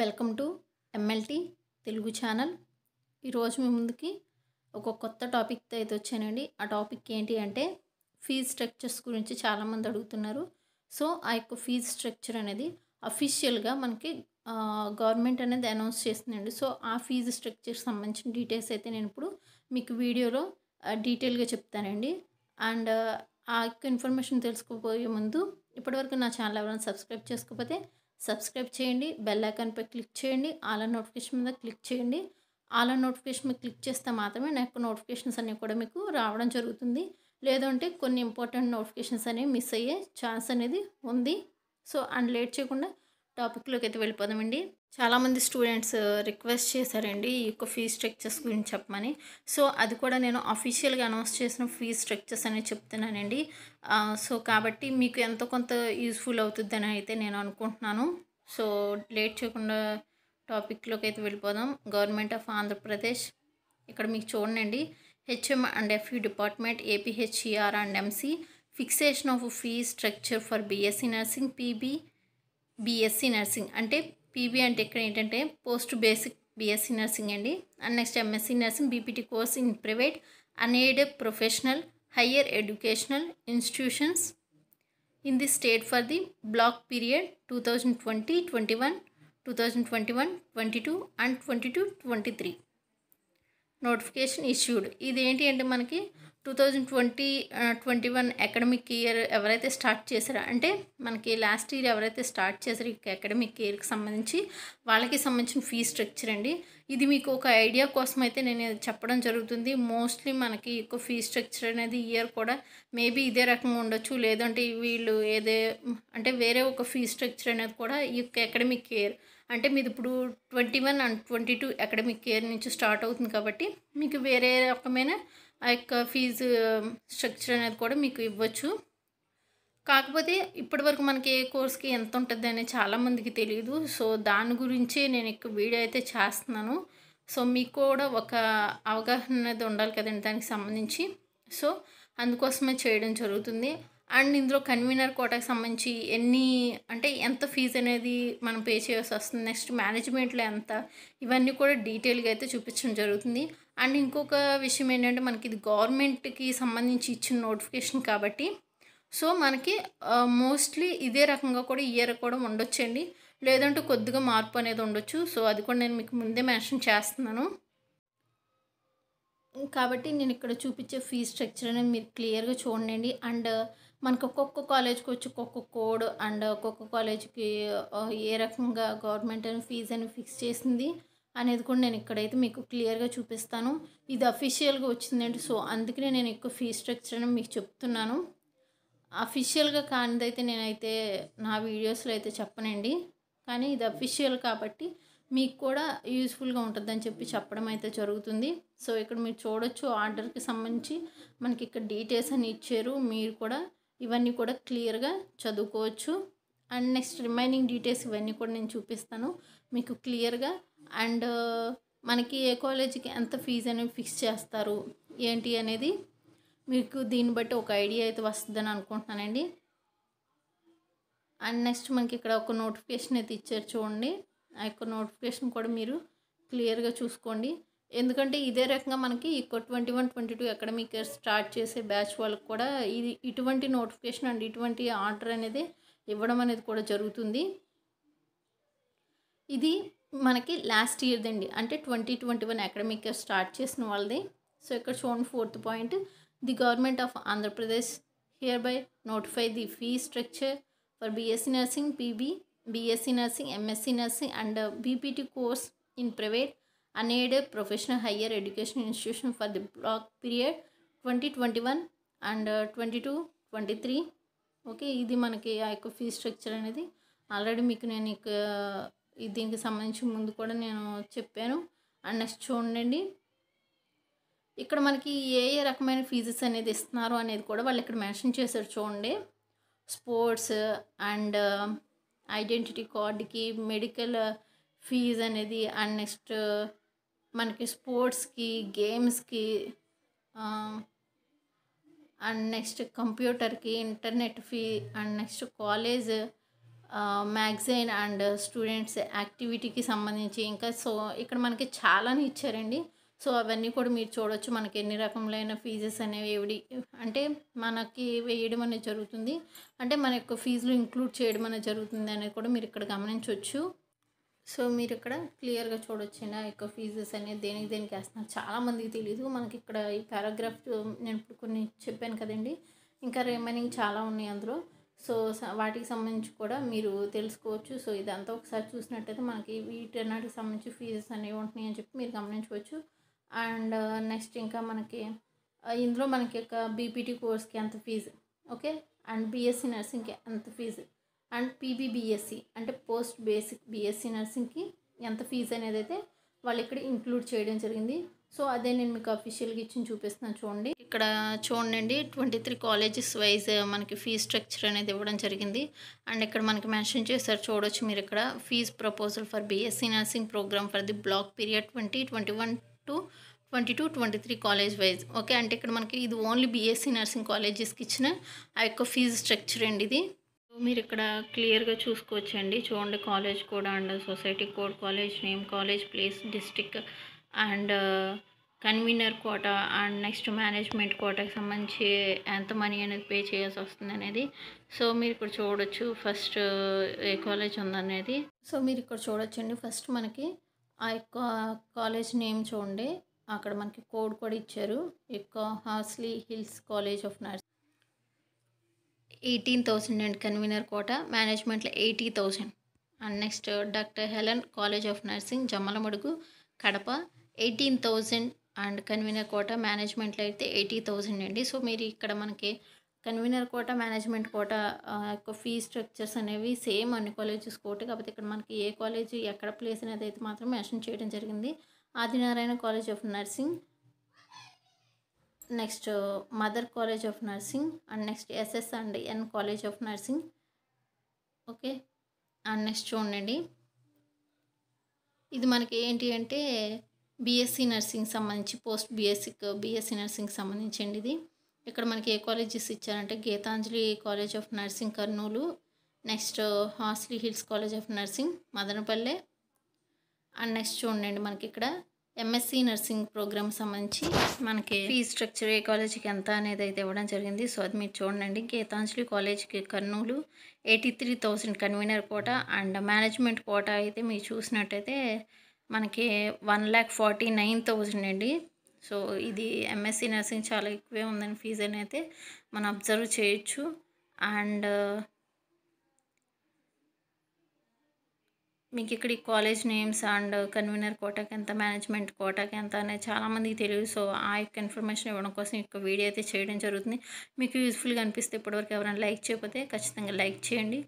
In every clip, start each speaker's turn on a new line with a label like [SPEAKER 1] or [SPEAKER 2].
[SPEAKER 1] welcome to MLT Telugu channel ఈరోజు మీ ముందుకి ఒక కొత్త టాపిక్తో అయితే వచ్చానండి ఆ టాపిక్ ఏంటి అంటే ఫీజ్ స్ట్రక్చర్స్ గురించి చాలామంది అడుగుతున్నారు సో ఆ యొక్క ఫీజ్ స్ట్రక్చర్ అనేది అఫీషియల్గా మనకి గవర్నమెంట్ అనేది అనౌన్స్ చేస్తుందండి సో ఆ ఫీజు స్ట్రక్చర్ సంబంధించిన డీటెయిల్స్ అయితే నేను ఇప్పుడు మీకు వీడియోలో డీటెయిల్గా చెప్తానండి అండ్ ఆ యొక్క ఇన్ఫర్మేషన్ తెలుసుకోబోయే ముందు ఇప్పటివరకు నా ఛానల్ ఎవరైనా సబ్స్క్రైబ్ చేసుకోకపోతే సబ్స్క్రైబ్ చేయండి బెల్ ఐకాన్పై క్లిక్ చేయండి ఆల్ నోటిఫికేషన్ మీద క్లిక్ చేయండి ఆల్ నోటిఫికేషన్ మీద క్లిక్ చేస్తే మాత్రమే నాకు నోటిఫికేషన్స్ అన్నీ కూడా మీకు రావడం జరుగుతుంది లేదంటే కొన్ని ఇంపార్టెంట్ నోటిఫికేషన్స్ అనేవి మిస్ అయ్యే ఛాన్స్ అనేది ఉంది సో అండ్ లేట్ చేయకుండా టాపిక్లోకి అయితే వెళ్ళిపోదామండి చాలామంది స్టూడెంట్స్ రిక్వెస్ట్ చేశారండి ఈ యొక్క ఫీ స్ట్రక్చర్స్ గురించి చెప్పమని సో అది కూడా నేను అఫీషియల్గా అనౌన్స్ చేసిన ఫీ స్ట్రక్చర్స్ అనేవి చెప్తున్నానండి సో కాబట్టి మీకు ఎంతో కొంత యూస్ఫుల్ అవుతుందని అయితే నేను అనుకుంటున్నాను సో లేట్ చేయకుండా టాపిక్లోకి అయితే వెళ్ళిపోదాం గవర్నమెంట్ ఆఫ్ ఆంధ్రప్రదేశ్ ఇక్కడ మీకు చూడండి HM and U department APHER and MC fixation of fee structure for BSc nursing PB BSc nursing అంటే పీబీ అంటే ఇక్కడ ఏంటంటే పోస్ట్ బేసిక్ బీఎస్సీ నర్సింగ్ అండి and next MSc nursing BPT course in private unaided professional higher educational institutions in the state for the block period two thousand twenty twenty one two thousand twenty one twenty two and twenty two twenty three notification issued ఇదేంటి అంటే మనకి two thousand twenty twenty one academic year ఎవరైతే start చేశారో అంటే మనకి last year ఎవరైతే start చేశారో ఈ అకాడమిక్ ఇయర్కి సంబంధించి వాళ్ళకి సంబంధించిన ఫీ స్ట్రక్చర్ అండి ఇది మీకు ఒక ఐడియా కోసం అయితే నేను చెప్పడం జరుగుతుంది మోస్ట్లీ మనకి ఎక్కువ ఫీ స్ట్రక్చర్ అనేది ఇయర్ కూడా మేబీ ఇదే రకంగా ఉండొచ్చు లేదంటే వీళ్ళు ఏదే అంటే వేరే ఒక ఫీ స్ట్రక్చర్ అనేది కూడా ఈ యొక్క అకాడమిక్ ఇయర్ అంటే మీది ఇప్పుడు twenty one and twenty two academic year నుంచి స్టార్ట్ అవుతుంది కాబట్టి మీకు వేరే రకమైన ఆ యొక్క ఫీజు స్ట్రక్చర్ um, అనేది కూడా మీకు ఇవ్వచ్చు కాకపోతే ఇప్పటివరకు మనకి ఏ కోర్స్కి ఎంత ఉంటుంది అనేది చాలామందికి తెలియదు సో దాని గురించే నేను ఎక్కువ వీడియో అయితే చేస్తున్నాను సో మీకు కూడా ఒక అవగాహన అనేది ఉండాలి కదండి దానికి సంబంధించి సో అందుకోసమే చేయడం జరుగుతుంది అండ్ ఇందులో కన్వీనర్ కోటకు సంబంధించి ఎన్ని అంటే ఎంత ఫీజు అనేది మనం పే చేయాల్సి వస్తుంది నెక్స్ట్ మేనేజ్మెంట్లో ఎంత ఇవన్నీ కూడా డీటెయిల్గా అయితే చూపించడం జరుగుతుంది అండ్ ఇంకొక విషయం ఏంటంటే మనకి ఇది గవర్నమెంట్కి సంబంధించి ఇచ్చిన నోటిఫికేషన్ కాబట్టి సో మనకి మోస్ట్లీ ఇదే రకంగా కూడా ఇయర్ కూడా ఉండొచ్చండి లేదంటే కొద్దిగా మార్పు అనేది ఉండొచ్చు సో అది కూడా నేను మీకు ముందే మెన్షన్ చేస్తున్నాను కాబట్టి నేను ఇక్కడ చూపించే ఫీ స్ట్రక్చర్ అనేది మీరు క్లియర్గా చూడండి అండ్ మనకు ఒక్కొక్క కాలేజ్కి వచ్చి ఒక్కొక్క కోడ్ అండ్ ఒక్కొక్క కాలేజ్కి ఏ రకంగా గవర్నమెంట్ అని ఫీజు అని ఫిక్స్ చేసింది అనేది కూడా నేను ఇక్కడైతే మీకు క్లియర్గా చూపిస్తాను ఇది అఫీషియల్గా వచ్చిందండి సో అందుకనే నేను ఎక్కువ ఫీజ్ స్ట్రక్చర్ అని మీకు చెప్తున్నాను అఫీషియల్గా కానిదైతే నేనైతే నా వీడియోస్లో అయితే చెప్పనండి కానీ ఇది అఫీషియల్ కాబట్టి మీకు కూడా యూస్ఫుల్గా ఉంటుందని చెప్పి చెప్పడం అయితే జరుగుతుంది సో ఇక్కడ మీరు చూడొచ్చు ఆర్డర్కి సంబంధించి మనకి ఇక్కడ డీటెయిల్స్ అని ఇచ్చారు మీరు కూడా ఇవన్నీ కూడా క్లియర్గా చదువుకోవచ్చు అండ్ నెక్స్ట్ రిమైనింగ్ డీటెయిల్స్ ఇవన్నీ కూడా నేను చూపిస్తాను మీకు క్లియర్గా అండ్ మనకి ఏ కాలేజీకి ఎంత ఫీజు అనేది ఫిక్స్ చేస్తారు ఏంటి అనేది మీకు దీన్ని బట్టి ఒక ఐడియా అయితే వస్తుందని అనుకుంటున్నానండి అండ్ నెక్స్ట్ మనకి ఇక్కడ ఒక నోటిఫికేషన్ అయితే ఇచ్చారు చూడండి ఆ యొక్క నోటిఫికేషన్ కూడా మీరు క్లియర్గా చూసుకోండి ఎందుకంటే ఇదే రకంగా మనకి twenty one twenty two academic year start చేసే బ్యాచ్ వాళ్ళకి కూడా ఇది ఇటువంటి నోటిఫికేషన్ అండ్ ఇటువంటి ఆర్డర్ అనేది ఇవ్వడం అనేది కూడా జరుగుతుంది ఇది మనకి లాస్ట్ ఇయర్ది అండి అంటే ట్వంటీ ట్వంటీ వన్ అకాడమిక్ ఇయర్ స్టార్ట్ చేసిన వాళ్ళది సో ఇక్కడ చూడండి fourth point the government of Andhra Pradesh hereby notify the fee structure for BSc nursing PB BSc nursing MSc nursing and BPT course in private unaided professional higher education institution for the block period twenty twenty one and twenty two twenty three okay ఇది మనకి ఆ యొక్క fee structure అనేది already మీకు నేను ఇక దీనికి సంబంధించి ముందు కూడా నేను చెప్పాను అండ్ నెక్స్ట్ చూడండి ఇక్కడ మనకి ఏ ఏ రకమైన ఫీజెస్ అనేది ఇస్తున్నారు అనేది కూడా వాళ్ళు ఇక్కడ మెన్షన్ చేశారు చూడండి స్పోర్ట్స్ అండ్ ఐడెంటిటీ కార్డుకి మెడికల్ ఫీజ్ అనేది అండ్ నెక్స్ట్ మనకి స్పోర్ట్స్కి గేమ్స్కి అండ్ నెక్స్ట్ కంప్యూటర్కి internet fee and next college magazine and students యాక్టివిటీకి సంబంధించి ఇంకా సో ఇక్కడ మనకి చాలానే ఇచ్చారండి సో అవన్నీ కూడా మీరు చూడొచ్చు మనకి ఎన్ని రకములైన ఫీజెస్ అనేవి ఏవి అంటే మనకి వేయడం అనేది జరుగుతుంది అంటే మన యొక్క ఫీజులు ఇంక్లూడ్ చేయడం అనేది జరుగుతుంది అనేది కూడా మీరు ఇక్కడ గమనించవచ్చు సో మీరు ఇక్కడ క్లియర్గా చూడొచ్చిన నా యొక్క ఫీజెస్ అనేది దేనికి దేనికి వేస్తున్నారు చాలామందికి తెలియదు మనకి ఇక్కడ ఈ పారాగ్రాఫ్ నేను ఇప్పుడు కొన్ని చెప్పాను కదండి ఇంకా రిమైనింగ్ చాలా ఉన్నాయి అందులో సో వాటికి సంబంధించి కూడా మీరు తెలుసుకోవచ్చు సో ఇదంతా ఒకసారి చూసినట్టయితే మనకి వీటన్నిటికి సంబంధించి ఫీజెస్ అనేవి ఉంటున్నాయి అని చెప్పి మీరు గమనించవచ్చు అండ్ uh, నెక్స్ట్ ఇంకా మనకి uh, ఇందులో మనకి యొక్క బీపీటీ కోర్స్కి ఎంత ఫీజు ఓకే అండ్ బీఎస్సీ నర్సింగ్కి ఎంత ఫీజు అండ్ బీఎస్సీ అంటే పోస్ట్ బేసిక్ బీఎస్సీ నర్సింగ్కి ఎంత ఫీజు అనేది అయితే వాళ్ళు ఇక్కడ ఇంక్లూడ్ చేయడం జరిగింది సో అదే నేను మీకు అఫీషియల్గా ఇచ్చి చూపిస్తున్నాను చూడండి ఇక్కడ చూడండి ట్వంటీ త్రీ కాలేజెస్ వైజ్ మనకి ఫీజ్ స్ట్రక్చర్ అనేది ఇవ్వడం జరిగింది అండ్ ఇక్కడ మనకి మెన్షన్ చేశారు చూడొచ్చు మీరు ఇక్కడ fees proposal for BSc nursing program for the block period twenty twenty one to twenty two twenty three college wise okay అంటే ఇక్కడ మనకి ఇది ఓన్లీ బీఎస్సీ నర్సింగ్ కాలేజెస్కి ఇచ్చిన ఆ యొక్క ఫీజు స్ట్రక్చర్ అండి ఇది మీరు ఇక్కడ క్లియర్గా చూసుకోవచ్చండి చూడండి college code and society code college name college place district and convener quota and next management కోటకి సంబంధించి ఎంత మనీ అనేది పే చేయాల్సి వస్తుంది అనేది సో మీరు ఇక్కడ చూడొచ్చు ఫస్ట్ ఏ కాలేజ్ ఉందనేది సో మీరు ఇక్కడ చూడొచ్చండి ఫస్ట్ మనకి ఆ యొక్క కాలేజ్ నేమ్ చూడండి అక్కడ మనకి కోడ్ కూడా ఇచ్చారు ఎక్కువ Horsley Hills college of nurse eighteen thousand and convener quota మేనేజ్మెంట్లో eighty thousand and next doctor Helen college of nursing Jammalamadugu Kadapa eighteen thousand and convener quota మేనేజ్మెంట్లో అయితే ఎయిటీ థౌసండ్ అండి సో మీరు ఇక్కడ మనకి కన్వీనర్ కోట మేనేజ్మెంట్ కోట యొక్క ఫీ స్ట్రక్చర్స్ అనేవి same అన్ని కాలేజెస్ కోటి కాకపోతే ఇక్కడ మనకి ఏ కాలేజ్ ఎక్కడ ప్లేస్ అనేది అయితే మాత్రం మెన్షన్ చేయడం జరిగింది Adinarayana college of nursing next mother college of nursing and next SS and N college of nursing okay and next చూడండి ఇది మనకి ఏంటి అంటే బిఎస్సి నర్సింగ్ సంబంధించి పోస్ట్ బీఎస్సీ బీఎస్సీ నర్సింగ్ సంబంధించి అండి ఇది ఇక్కడ మనకి ఏ కాలేజెస్ ఇచ్చారంటే Gitanjali college of nursing Kurnool next Horsley Hills college of nursing Madanapalle and next చూడండి మనకి ఇక్కడ ఎంఎస్సి నర్సింగ్ ప్రోగ్రామ్ సంబంధించి మనకి ఫీ స్ట్రక్చర్ ఏ కాలేజీకి ఎంత అనేది అయితే ఇవ్వడం జరిగింది సో అది మీరు చూడండి గీతాంజలి కాలేజీకి Kurnool eighty three thousand convener quota and management quota అయితే మీరు చూసినట్టయితే మనకి one lakh forty nine thousand అండి సో ఇది ఎంఎస్సి నర్సింగ్ చాలా ఎక్కువే ఉందని ఫీజు అని అయితే మనం అబ్జర్వ్ చేయొచ్చు అండ్ మీకు ఇక్కడ ఈ కాలేజ్ నేమ్స్ అండ్ కన్వీనర్ కోటాకి ఎంత మేనేజ్మెంట్ కోటాకి ఎంత అనేది చాలామందికి తెలియదు సో ఆ యొక్క ఇన్ఫర్మేషన్ ఇవ్వడం కోసం యొక్క వీడియో అయితే చేయడం జరుగుతుంది మీకు యూస్ఫుల్గా అనిపిస్తే ఇప్పటివరకు ఎవరైనా లైక్ చేయకపోతే ఖచ్చితంగా లైక్ చేయండి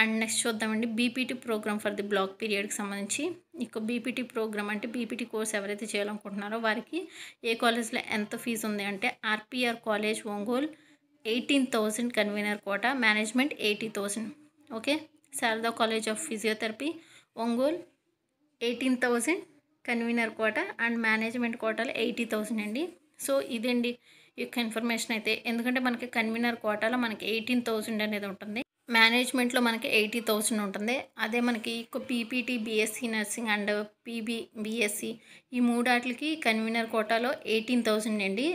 [SPEAKER 1] అండ్ నెక్స్ట్ చూద్దామండి BPT program for the block పీరియడ్కి సంబంధించి ఇక బీపీటీ ప్రోగ్రామ్ అంటే బీపీటీ కోర్స్ ఎవరైతే చేయాలనుకుంటున్నారో వారికి ఏ కాలేజ్లో ఎంత ఫీజు ఉంది అంటే RPR college Ongole eighteen thousand convener quota management eighty thousand okay Sharada college of physiotherapy Ongole eighteen thousand convener quota and management కోటాలు ఎయిటీ థౌజండ్ అండి సో ఇదండి ఈ యొక్క ఇన్ఫర్మేషన్ అయితే ఎందుకంటే మనకి కన్వీనర్ కోటాలో మనకి ఎయిటీన్ థౌజండ్ అనేది ఉంటుంది మేనేజ్మెంట్లో మనకి ఎయిటీ థౌజండ్ ఉంటుంది అదే మనకి BPT BSc nursing and PB BSc ఈ మూడాట్లకి కన్వీనర్ కోటాలో ఎయిటీన్ థౌజండ్ అండి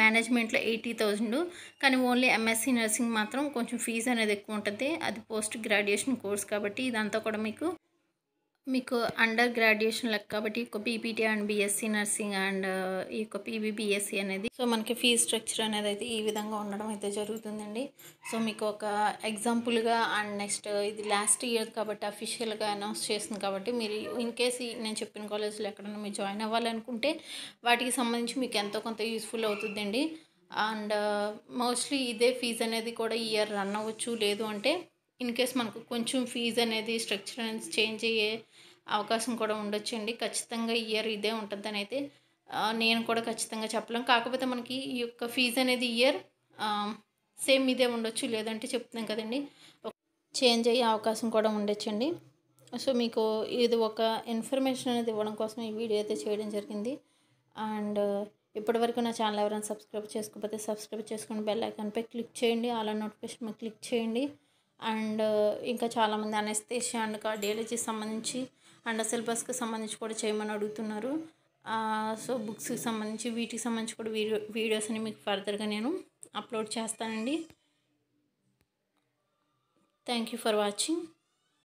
[SPEAKER 1] మేనేజ్మెంట్లో ఎయిటీ థౌజండ్ కానీ ఓన్లీ ఎంఎస్సీ నర్సింగ్ మాత్రం కొంచెం ఫీజు అనేది ఎక్కువ ఉంటుంది అది పోస్ట్ గ్రాడ్యుయేషన్ కోర్స్ కాబట్టి ఇదంతా కూడా మీకు మీకు అండర్ గ్రాడ్యుయేషన్ లెక్క కాబట్టి ఈ యొక్క BPT and BSc nursing and ఈ యొక్క పీబీబీఎస్సీ అనేది సో మనకి ఫీజ్ స్ట్రక్చర్ అనేది అయితే ఈ విధంగా ఉండడం అయితే జరుగుతుందండి సో మీకు ఒక ఎగ్జాంపుల్గా అండ్ నెక్స్ట్ ఇది లాస్ట్ ఇయర్ కాబట్టి అఫీషియల్గా అనౌన్స్ చేసింది కాబట్టి మీరు ఇన్ కేస్ నేను చెప్పిన కాలేజ్లో ఎక్కడైనా మీరు జాయిన్ అవ్వాలనుకుంటే వాటికి సంబంధించి మీకు ఎంతో కొంత యూస్ఫుల్ అవుతుందండి అండ్ మోస్ట్లీ uh, ఇదే ఫీజ్ అనేది కూడా ఇయర్ రన్ అవ్వచ్చు లేదు అంటే ఇన్ కేస్ మనకు కొంచెం ఫీజు అనేది స్ట్రక్చర్ అనేది చేంజ్ అయ్యే అవకాశం కూడా ఉండొచ్చు అండి ఖచ్చితంగా ఇయర్ ఇదే ఉంటుందని అయితే నేను కూడా ఖచ్చితంగా చెప్పలేం కాకపోతే మనకి ఈ యొక్క ఫీజ్ అనేది ఇయర్ సేమ్ ఇదే ఉండొచ్చు లేదంటే చెప్తున్నాం కదండి చేంజ్ అయ్యే అవకాశం కూడా అండి సో మీకు ఇది ఒక ఇన్ఫర్మేషన్ అనేది ఇవ్వడం కోసం ఈ వీడియో అయితే చేయడం జరిగింది అండ్ ఇప్పటివరకు నా ఛానల్ ఎవరైనా సబ్స్క్రైబ్ చేసుకోకపోతే సబ్స్క్రైబ్ చేసుకుని బెల్ ఐకాన్పై క్లిక్ చేయండి అలా నోటిఫికేషన్ క్లిక్ చేయండి అండ్ ఇంకా చాలామంది అనేస్తేషి అండ్ కార్డియాలజీకి సంబంధించి అండ్ సిలబస్కి సంబంధించి కూడా చేయమని అడుగుతున్నారు సో బుక్స్కి సంబంధించి వీటికి సంబంధించి కూడా వీడియో వీడియోస్ అని మీకు ఫర్దర్గా నేను అప్లోడ్ చేస్తానండి థ్యాంక్ యూ ఫర్ వాచింగ్